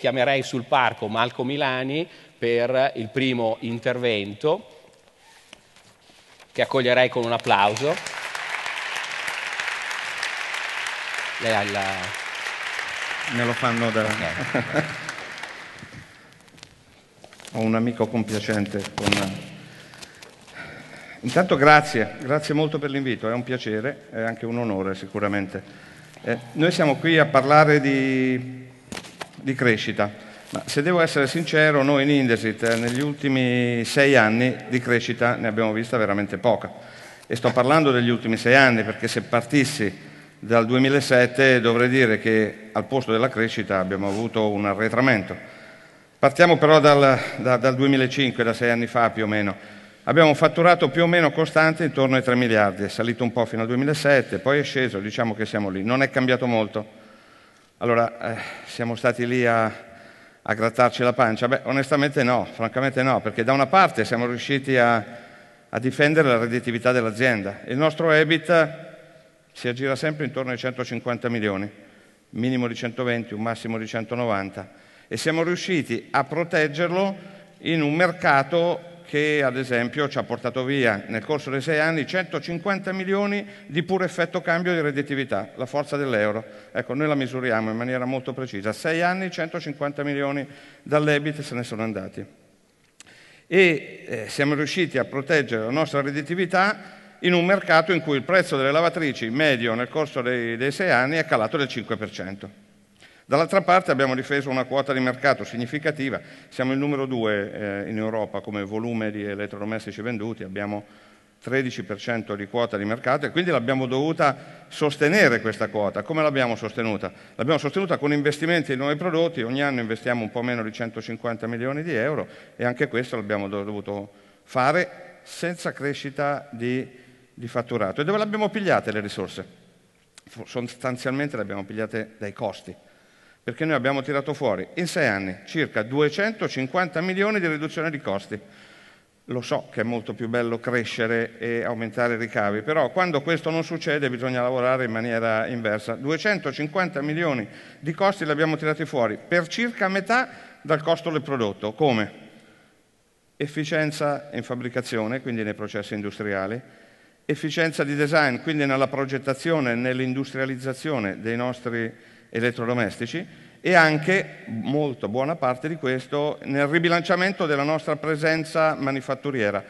chiamerei sul parco Malco Milani per il primo intervento, che accoglierei con un applauso. Lei ha la... Me lo fanno da... Okay. Ho un amico compiacente con... Intanto grazie, grazie molto per l'invito, è un piacere, è anche un onore sicuramente. Eh, noi siamo qui a parlare di di crescita. Ma se devo essere sincero, noi in Indesit eh, negli ultimi sei anni di crescita ne abbiamo vista veramente poca. E sto parlando degli ultimi sei anni perché se partissi dal 2007 dovrei dire che al posto della crescita abbiamo avuto un arretramento. Partiamo però dal, da, dal 2005, da sei anni fa più o meno. Abbiamo un fatturato più o meno costante intorno ai 3 miliardi, è salito un po' fino al 2007, poi è sceso, diciamo che siamo lì, non è cambiato molto. Allora, eh, siamo stati lì a, a, grattarci la pancia? Beh, onestamente no, francamente no, perché da una parte siamo riusciti a, a difendere la redditività dell'azienda. Il nostro EBIT si aggira sempre intorno ai 150 milioni, minimo di 120, un massimo di 190, e siamo riusciti a proteggerlo in un mercato che ad esempio ci ha portato via nel corso dei sei anni 150 milioni di puro effetto cambio di redditività, la forza dell'euro. Ecco, noi la misuriamo in maniera molto precisa. Sei anni, 150 milioni dall'EBIT se ne sono andati. E eh, siamo riusciti a proteggere la nostra redditività in un mercato in cui il prezzo delle lavatrici medio nel corso dei, dei sei anni è calato del 5%. Dall'altra parte abbiamo difeso una quota di mercato significativa, siamo il numero due eh, in Europa come volume di elettrodomestici venduti, abbiamo 13% di quota di mercato e quindi l'abbiamo dovuta sostenere questa quota. Come l'abbiamo sostenuta? L'abbiamo sostenuta con investimenti in nuovi prodotti, ogni anno investiamo un po' meno di 150 milioni di euro e anche questo l'abbiamo dovuto fare senza crescita di, di fatturato. E dove le abbiamo pigliate le risorse? Sostanzialmente le abbiamo pigliate dai costi perché noi abbiamo tirato fuori in sei anni circa 250 milioni di riduzione di costi. Lo so che è molto più bello crescere e aumentare i ricavi, però quando questo non succede bisogna lavorare in maniera inversa. 250 milioni di costi li abbiamo tirati fuori per circa metà dal costo del prodotto. Come? Efficienza in fabbricazione, quindi nei processi industriali, efficienza di design, quindi nella progettazione, nell'industrializzazione dei nostri prodotti elettrodomestici e anche molto buona parte di questo nel ribilanciamento della nostra presenza manifatturiera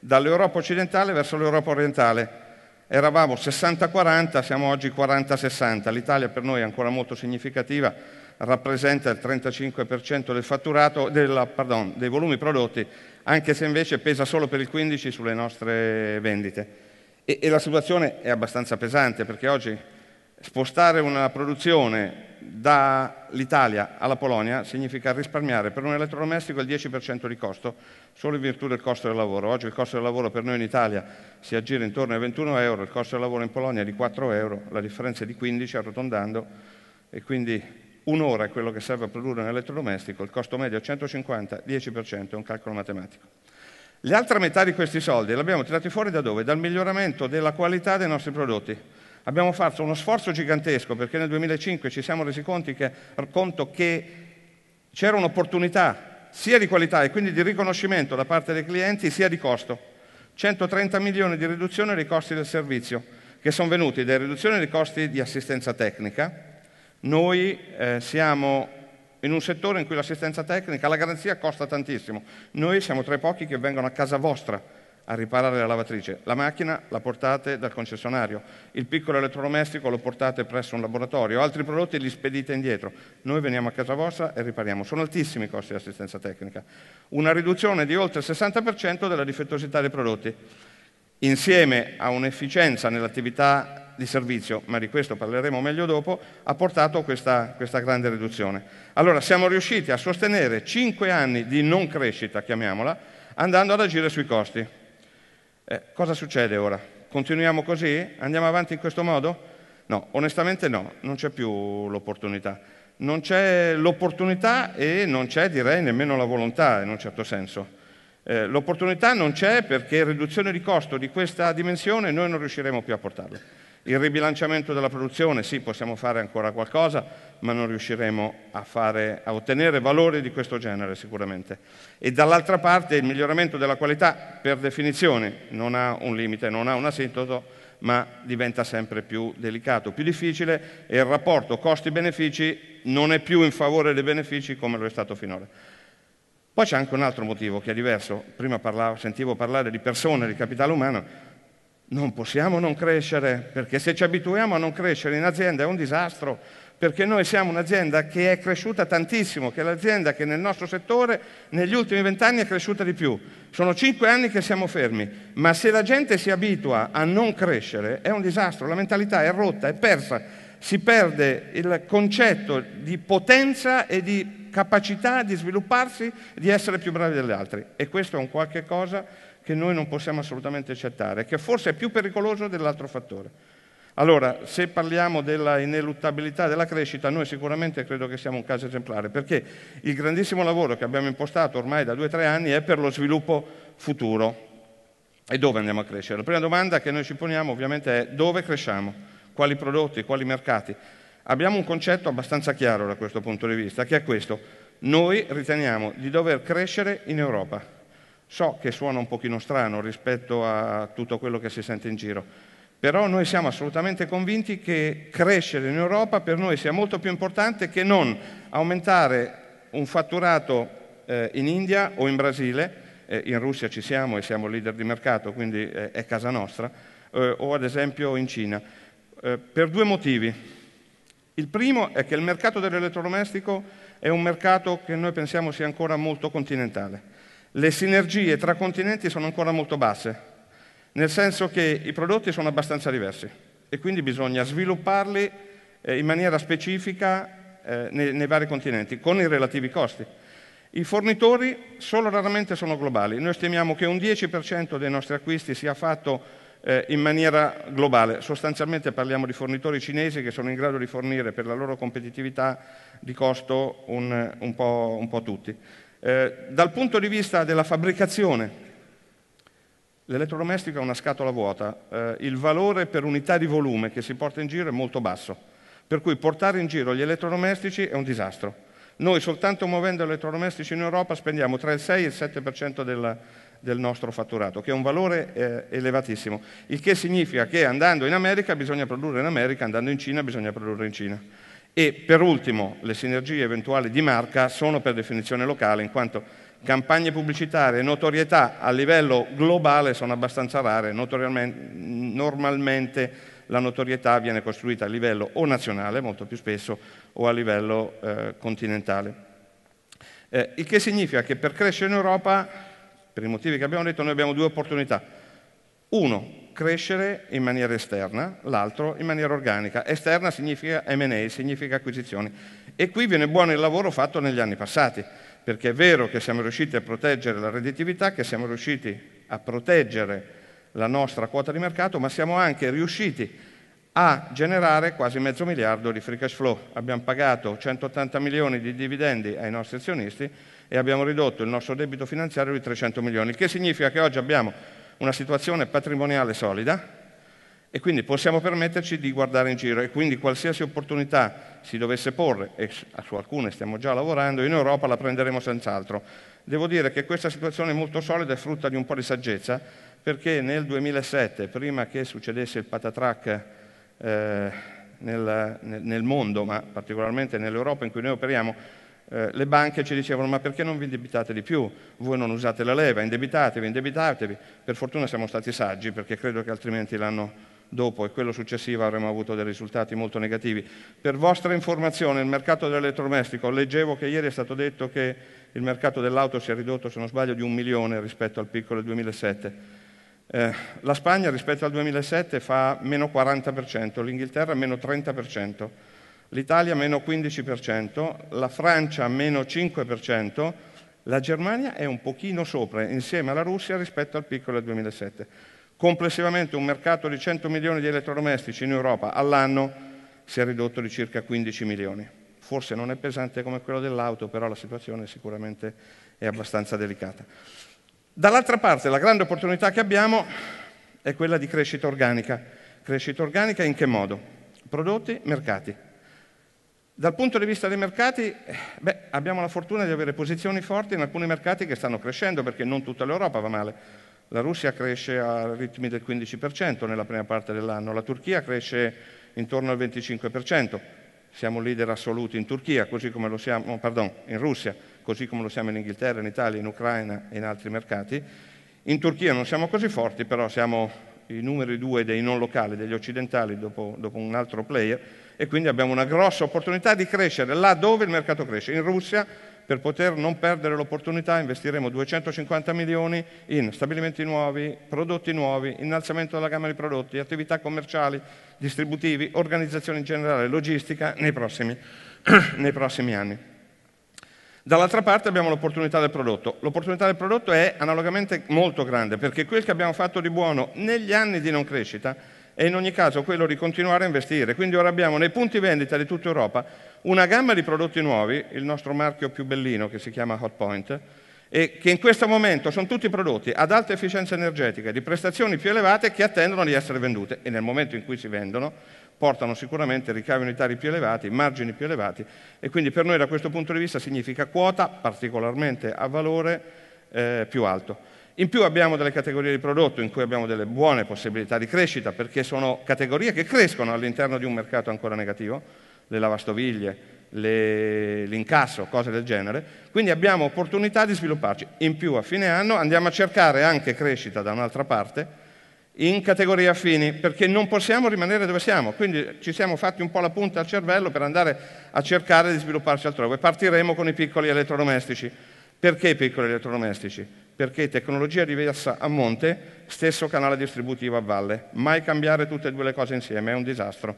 dall'Europa occidentale verso l'Europa orientale. Eravamo 60-40, siamo oggi 40-60. L'Italia per noi è ancora molto significativa, rappresenta il 35% del fatturato, della, pardon, dei volumi prodotti, anche se invece pesa solo per il 15% sulle nostre vendite. E, e la situazione è abbastanza pesante perché oggi Spostare una produzione dall'Italia alla Polonia significa risparmiare per un elettrodomestico il 10% di costo, solo in virtù del costo del lavoro. Oggi il costo del lavoro per noi in Italia si aggira intorno ai 21 euro, il costo del lavoro in Polonia è di 4 euro, la differenza è di 15 arrotondando e quindi un'ora è quello che serve a produrre un elettrodomestico, il costo medio è 150, 10% è un calcolo matematico. L'altra metà di questi soldi l'abbiamo tirati fuori da dove? Dal miglioramento della qualità dei nostri prodotti. Abbiamo fatto uno sforzo gigantesco perché nel 2005 ci siamo resi che, conto che c'era un'opportunità sia di qualità e quindi di riconoscimento da parte dei clienti, sia di costo. 130 milioni di riduzione dei costi del servizio, che sono venuti da riduzione dei costi di assistenza tecnica. Noi eh, siamo in un settore in cui l'assistenza tecnica, la garanzia costa tantissimo. Noi siamo tra i pochi che vengono a casa vostra a riparare la lavatrice. La macchina la portate dal concessionario, il piccolo elettrodomestico lo portate presso un laboratorio, altri prodotti li spedite indietro. Noi veniamo a casa vostra e ripariamo. Sono altissimi i costi di assistenza tecnica. Una riduzione di oltre il 60% della difettosità dei prodotti, insieme a un'efficienza nell'attività di servizio, ma di questo parleremo meglio dopo, ha portato questa, questa grande riduzione. Allora siamo riusciti a sostenere 5 anni di non crescita, chiamiamola, andando ad agire sui costi. Eh, cosa succede ora? Continuiamo così? Andiamo avanti in questo modo? No, onestamente no, non c'è più l'opportunità. Non c'è l'opportunità e non c'è, direi, nemmeno la volontà in un certo senso. Eh, l'opportunità non c'è perché riduzione di costo di questa dimensione noi non riusciremo più a portarla. Il ribilanciamento della produzione, sì, possiamo fare ancora qualcosa, ma non riusciremo a, fare, a, ottenere valori di questo genere sicuramente. E dall'altra parte il miglioramento della qualità, per definizione, non ha un limite, non ha un asintoto, ma diventa sempre più delicato, più difficile e il rapporto costi-benefici non è più in favore dei benefici come lo è stato finora. Poi c'è anche un altro motivo che è diverso. Prima parlavo, sentivo parlare di persone, di capitale umano. Non possiamo non crescere, perché se ci abituiamo a non crescere in azienda è un disastro, perché noi siamo un'azienda che è cresciuta tantissimo, che è l'azienda che nel nostro settore negli ultimi vent'anni è cresciuta di più. Sono cinque anni che siamo fermi, ma se la gente si abitua a non crescere è un disastro, la mentalità è rotta, è persa, si perde il concetto di potenza e di capacità di svilupparsi, di essere più bravi degli altri. E questo è un qualche cosa che noi non possiamo assolutamente accettare, che forse è più pericoloso dell'altro fattore. Allora, se parliamo della ineluttabilità della crescita, noi sicuramente credo che siamo un caso esemplare, perché il grandissimo lavoro che abbiamo impostato ormai da due o tre anni è per lo sviluppo futuro. E dove andiamo a crescere? La prima domanda che noi ci poniamo ovviamente è dove cresciamo, quali prodotti, quali mercati. Abbiamo un concetto abbastanza chiaro da questo punto di vista, che è questo. Noi riteniamo di dover crescere in Europa So che suona un pochino strano rispetto a tutto quello che si sente in giro, però noi siamo assolutamente convinti che crescere in Europa per noi sia molto più importante che non aumentare un fatturato eh, in India o in Brasile, eh, in Russia ci siamo e siamo leader di mercato, quindi eh, è casa nostra, eh, o ad esempio in Cina, eh, per due motivi. Il primo è che il mercato dell'elettrodomestico è un mercato che noi pensiamo sia ancora molto continentale le sinergie tra continenti sono ancora molto basse, nel senso che i prodotti sono abbastanza diversi e quindi bisogna svilupparli eh, in maniera specifica eh, nei, nei vari continenti, con i relativi costi. I fornitori solo raramente sono globali, noi stimiamo che un 10% dei nostri acquisti sia fatto eh, in maniera globale. Sostanzialmente parliamo di fornitori cinesi che sono in grado di fornire per la loro competitività di costo un, un, po', un po' tutti. Eh, dal punto di vista della fabbricazione, l'elettrodomestico è una scatola vuota, eh, il valore per unità di volume che si porta in giro è molto basso, per cui portare in giro gli elettrodomestici è un disastro. Noi soltanto muovendo elettrodomestici in Europa spendiamo tra il 6 e il 7% del, del nostro fatturato, che è un valore eh, elevatissimo, il che significa che andando in America bisogna produrre in America, andando in Cina bisogna produrre in Cina. E per ultimo, le sinergie eventuali di marca sono per definizione locale, in quanto campagne pubblicitarie e notorietà a livello globale sono abbastanza rare, normalmente la notorietà viene costruita a livello o nazionale, molto più spesso, o a livello eh, continentale. Eh, il che significa che per crescere in Europa, per i motivi che abbiamo detto, noi abbiamo due opportunità. Uno, crescere in maniera esterna, l'altro in maniera organica. Esterna significa M&A, significa acquisizioni. E qui viene buono il lavoro fatto negli anni passati, perché è vero che siamo riusciti a proteggere la redditività, che siamo riusciti a proteggere la nostra quota di mercato, ma siamo anche riusciti a generare quasi mezzo miliardo di free cash flow. Abbiamo pagato 180 milioni di dividendi ai nostri azionisti e abbiamo ridotto il nostro debito finanziario di 300 milioni, il che significa che oggi abbiamo una situazione patrimoniale solida e quindi possiamo permetterci di guardare in giro e quindi qualsiasi opportunità si dovesse porre, e su alcune stiamo già lavorando, in Europa la prenderemo senz'altro. Devo dire che questa situazione molto solida è frutta di un po' di saggezza, perché nel 2007, prima che succedesse il patatrack eh, nel, nel mondo, ma particolarmente nell'Europa in cui noi operiamo, eh, le banche ci dicevano ma perché non vi indebitate di più? Voi non usate la leva, indebitatevi, indebitatevi. Per fortuna siamo stati saggi perché credo che altrimenti l'anno dopo e quello successivo avremmo avuto dei risultati molto negativi. Per vostra informazione, il mercato dell'elettrodomestico, leggevo che ieri è stato detto che il mercato dell'auto si è ridotto, se non sbaglio, di un milione rispetto al piccolo del 2007. Eh, la Spagna rispetto al 2007 fa meno 40%, l'Inghilterra meno 30% l'Italia meno 15%, la Francia meno 5%, la Germania è un pochino sopra, insieme alla Russia rispetto al piccolo del 2007. Complessivamente un mercato di 100 milioni di elettrodomestici in Europa all'anno si è ridotto di circa 15 milioni. Forse non è pesante come quello dell'auto, però la situazione sicuramente è abbastanza delicata. Dall'altra parte la grande opportunità che abbiamo è quella di crescita organica. Crescita organica in che modo? Prodotti, mercati. Dal punto di vista dei mercati, eh, beh, abbiamo la fortuna di avere posizioni forti in alcuni mercati che stanno crescendo, perché non tutta l'Europa va male. La Russia cresce a ritmi del 15% nella prima parte dell'anno, la Turchia cresce intorno al 25%. Siamo leader assoluti in Turchia, così come lo siamo, pardon, in Russia, così come lo siamo in Inghilterra, in Italia, in Ucraina e in altri mercati. In Turchia non siamo così forti, però siamo i numeri due dei non locali, degli occidentali, dopo, dopo un altro player, e quindi abbiamo una grossa opportunità di crescere là dove il mercato cresce. In Russia per poter non perdere l'opportunità investiremo 250 milioni in stabilimenti nuovi, prodotti nuovi, innalzamento della gamma di prodotti, attività commerciali, distributivi, organizzazione in generale, logistica nei prossimi, nei prossimi anni. Dall'altra parte abbiamo l'opportunità del prodotto. L'opportunità del prodotto è analogamente molto grande perché quel che abbiamo fatto di buono negli anni di non crescita è in ogni caso quello di continuare a investire. Quindi ora abbiamo nei punti vendita di tutta Europa una gamma di prodotti nuovi, il nostro marchio più bellino che si chiama Hot Point, e che in questo momento sono tutti prodotti ad alta efficienza energetica, di prestazioni più elevate che attendono di essere vendute e nel momento in cui si vendono portano sicuramente ricavi unitari più elevati, margini più elevati e quindi per noi da questo punto di vista significa quota particolarmente a valore eh, più alto. In più abbiamo delle categorie di prodotto in cui abbiamo delle buone possibilità di crescita perché sono categorie che crescono all'interno di un mercato ancora negativo, le lavastoviglie, le... l'incasso, cose del genere, quindi abbiamo opportunità di svilupparci. In più a fine anno andiamo a cercare anche crescita da un'altra parte in categoria affini, perché non possiamo rimanere dove siamo, quindi ci siamo fatti un po' la punta al cervello per andare a cercare di svilupparci altrove. Partiremo con i piccoli elettrodomestici. Perché piccoli elettrodomestici? Perché tecnologia diversa a monte, stesso canale distributivo a valle. Mai cambiare tutte e due le cose insieme è un disastro.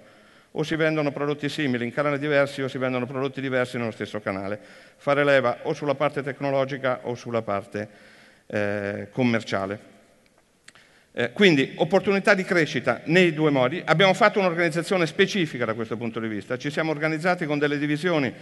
O si vendono prodotti simili in canali diversi o si vendono prodotti diversi nello stesso canale. Fare leva o sulla parte tecnologica o sulla parte eh, commerciale. Eh, quindi opportunità di crescita nei due modi. Abbiamo fatto un'organizzazione specifica da questo punto di vista, ci siamo organizzati con delle divisioni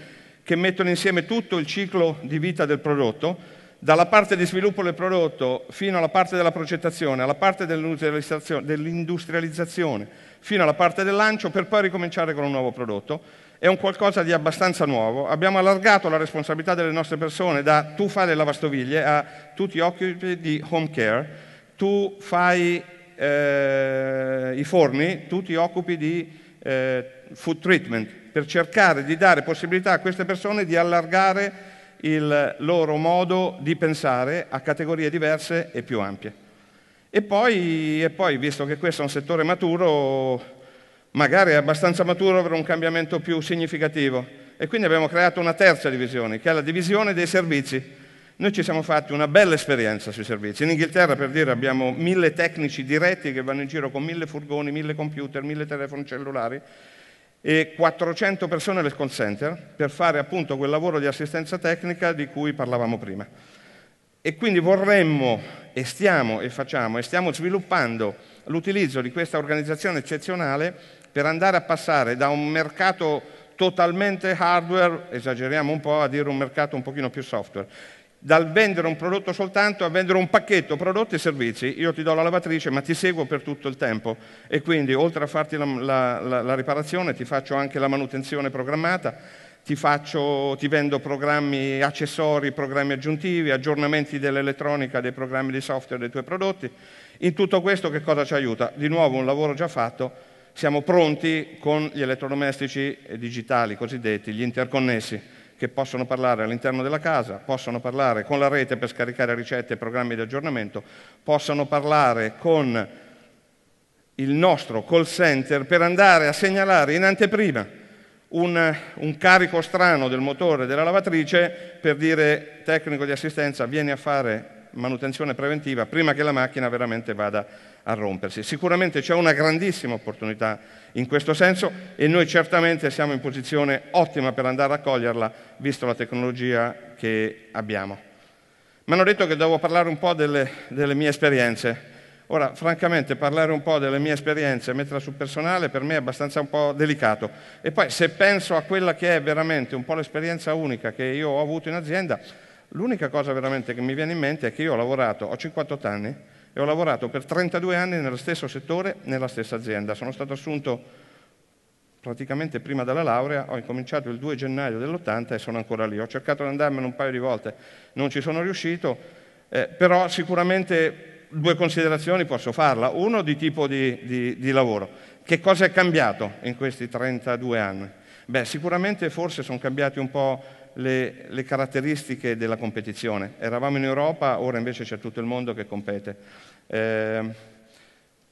che mettono insieme tutto il ciclo di vita del prodotto, dalla parte di sviluppo del prodotto fino alla parte della progettazione, alla parte dell'industrializzazione, fino alla parte del lancio, per poi ricominciare con un nuovo prodotto. È un qualcosa di abbastanza nuovo. Abbiamo allargato la responsabilità delle nostre persone da tu fai le lavastoviglie a tutti gli occupi di home care tu fai eh, i forni, tu ti occupi di eh, food treatment per cercare di dare possibilità a queste persone di allargare il loro modo di pensare a categorie diverse e più ampie. E poi, e poi visto che questo è un settore maturo, magari è abbastanza maturo per un cambiamento più significativo. E quindi abbiamo creato una terza divisione, che è la divisione dei servizi. Noi ci siamo fatti una bella esperienza sui servizi. In Inghilterra, per dire, abbiamo mille tecnici diretti che vanno in giro con mille furgoni, mille computer, mille telefoni cellulari e 400 persone al call center per fare appunto quel lavoro di assistenza tecnica di cui parlavamo prima. E quindi vorremmo e stiamo e facciamo e stiamo sviluppando l'utilizzo di questa organizzazione eccezionale per andare a passare da un mercato totalmente hardware, esageriamo un po' a dire un mercato un pochino più software, dal vendere un prodotto soltanto a vendere un pacchetto prodotti e servizi. Io ti do la lavatrice ma ti seguo per tutto il tempo e quindi oltre a farti la, la, la, la riparazione ti faccio anche la manutenzione programmata, ti, faccio, ti, vendo programmi accessori, programmi aggiuntivi, aggiornamenti dell'elettronica, dei programmi di software dei tuoi prodotti. In tutto questo che cosa ci aiuta? Di nuovo un lavoro già fatto, siamo pronti con gli elettrodomestici digitali cosiddetti, gli interconnessi che possono parlare all'interno della casa, possono parlare con la rete per scaricare ricette e programmi di aggiornamento, possono parlare con il nostro call center per andare a segnalare in anteprima un, un carico strano del motore della lavatrice per dire tecnico di assistenza vieni a fare manutenzione preventiva prima che la macchina veramente vada a rompersi. Sicuramente c'è una grandissima opportunità in questo senso e noi certamente siamo in posizione ottima per andare a coglierla, visto la tecnologia che abbiamo. Mi hanno detto che devo parlare un po' delle, delle mie esperienze. Ora, francamente, parlare un po' delle mie esperienze e metterla sul personale per me è abbastanza un po' delicato. E poi, se penso a quella che è veramente un po' l'esperienza unica che io ho avuto in azienda, L'unica cosa veramente che mi viene in mente è che io ho lavorato, ho 58 anni e ho lavorato per 32 anni nello stesso settore, nella stessa azienda. Sono stato assunto praticamente prima della laurea, ho incominciato il 2 gennaio dell'80 e sono ancora lì. Ho cercato di andarmene un paio di volte, non ci sono riuscito, eh, però sicuramente due considerazioni posso farla. Uno di tipo di, di, di lavoro. Che cosa è cambiato in questi 32 anni? Beh, sicuramente forse sono cambiati un po' le, le caratteristiche della competizione. Eravamo in Europa, ora invece c'è tutto il mondo che compete. Eh,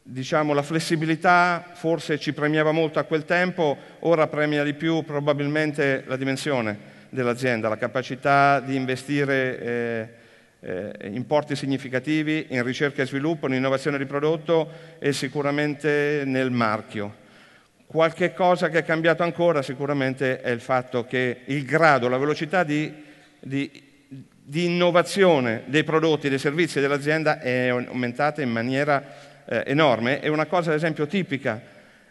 diciamo, la flessibilità forse ci premiava molto a quel tempo, ora premia di più probabilmente la dimensione dell'azienda, la capacità di investire eh, eh importi significativi in ricerca e sviluppo, in innovazione di prodotto e sicuramente nel marchio. Qualche cosa che è cambiato ancora sicuramente è il fatto che il grado, la velocità di, di, di innovazione dei prodotti, dei servizi dell'azienda è aumentata in maniera eh, enorme e una cosa ad esempio tipica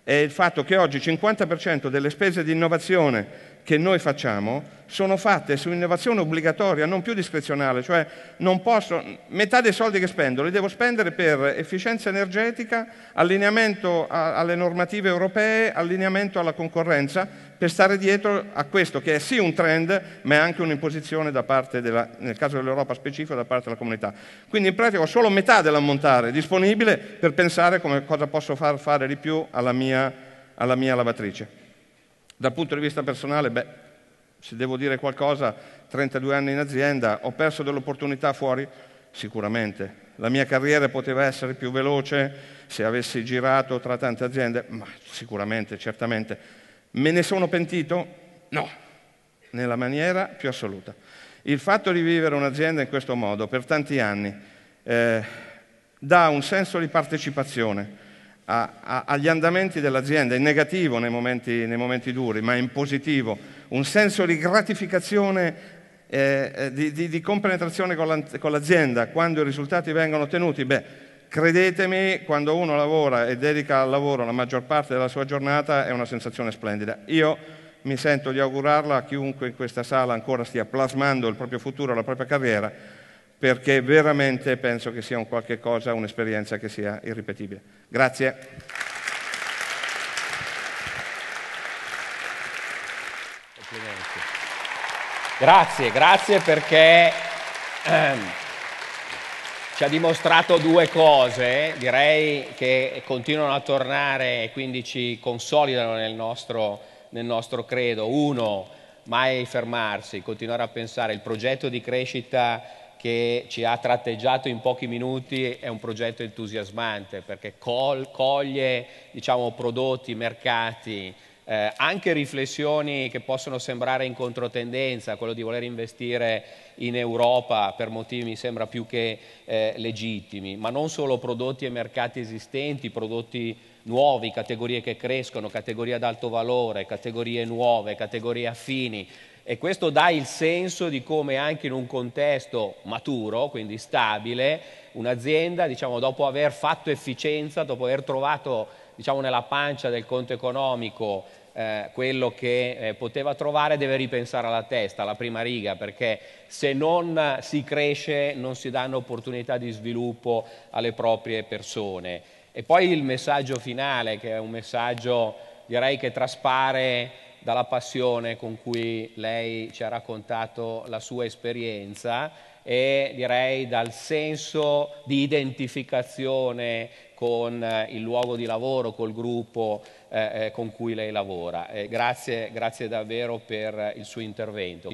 è il fatto che oggi il 50% delle spese di innovazione che noi facciamo sono fatte su innovazione obbligatoria, non più discrezionale, cioè non posso, metà dei soldi che spendo li devo spendere per efficienza energetica, allineamento a, alle normative europee, allineamento alla concorrenza, per stare dietro a questo che è sì un trend, ma è anche un'imposizione da parte della, nel caso dell'Europa specifica, da parte della comunità. Quindi in pratica ho solo metà dell'ammontare disponibile per pensare come cosa posso far fare di più alla mia, alla mia lavatrice. Dal punto di vista personale, beh, se devo dire qualcosa, 32 anni in azienda, ho perso delle opportunità fuori? Sicuramente. La mia carriera poteva essere più veloce se avessi girato tra tante aziende? Ma sicuramente, certamente. Me ne sono pentito? No, nella maniera più assoluta. Il fatto di vivere un'azienda in questo modo per tanti anni eh, dà un senso di partecipazione, a, a, agli andamenti dell'azienda, in negativo nei momenti, nei momenti, duri, ma in positivo, un senso di gratificazione, eh, eh, di, di, di, compenetrazione con, la, con l'azienda quando i risultati vengono ottenuti. Beh, Credetemi, quando uno lavora e dedica al lavoro la maggior parte della sua giornata è una sensazione splendida. Io mi sento di augurarla a chiunque in questa sala ancora stia plasmando il proprio futuro, la propria carriera, perché veramente penso che sia un qualche cosa, un'esperienza che sia irripetibile. Grazie. Grazie, grazie perché ehm, ci ha dimostrato due cose, direi che continuano a tornare e quindi ci consolidano nel nostro, nel nostro credo. Uno, mai fermarsi, continuare a pensare il progetto di crescita che ci ha tratteggiato in pochi minuti è un progetto entusiasmante perché col, coglie diciamo, prodotti, mercati, eh, anche riflessioni che possono sembrare in controtendenza, quello di voler investire in Europa per motivi mi sembra più che eh, legittimi, ma non solo prodotti e mercati esistenti, prodotti nuovi, categorie che crescono, categorie ad alto valore, categorie nuove, categorie affini, e questo dà il senso di come anche in un contesto maturo, quindi stabile, un'azienda, diciamo, dopo aver fatto efficienza, dopo aver trovato diciamo, nella pancia del conto economico eh, quello che eh, poteva trovare, deve ripensare alla testa, alla prima riga, perché se non si cresce non si danno opportunità di sviluppo alle proprie persone. E poi il messaggio finale, che è un messaggio direi che traspare dalla passione con cui lei ci ha raccontato la sua esperienza e direi dal senso di identificazione con eh, il luogo di lavoro, col gruppo eh, eh con cui lei lavora. Eh, grazie, grazie davvero per il suo intervento.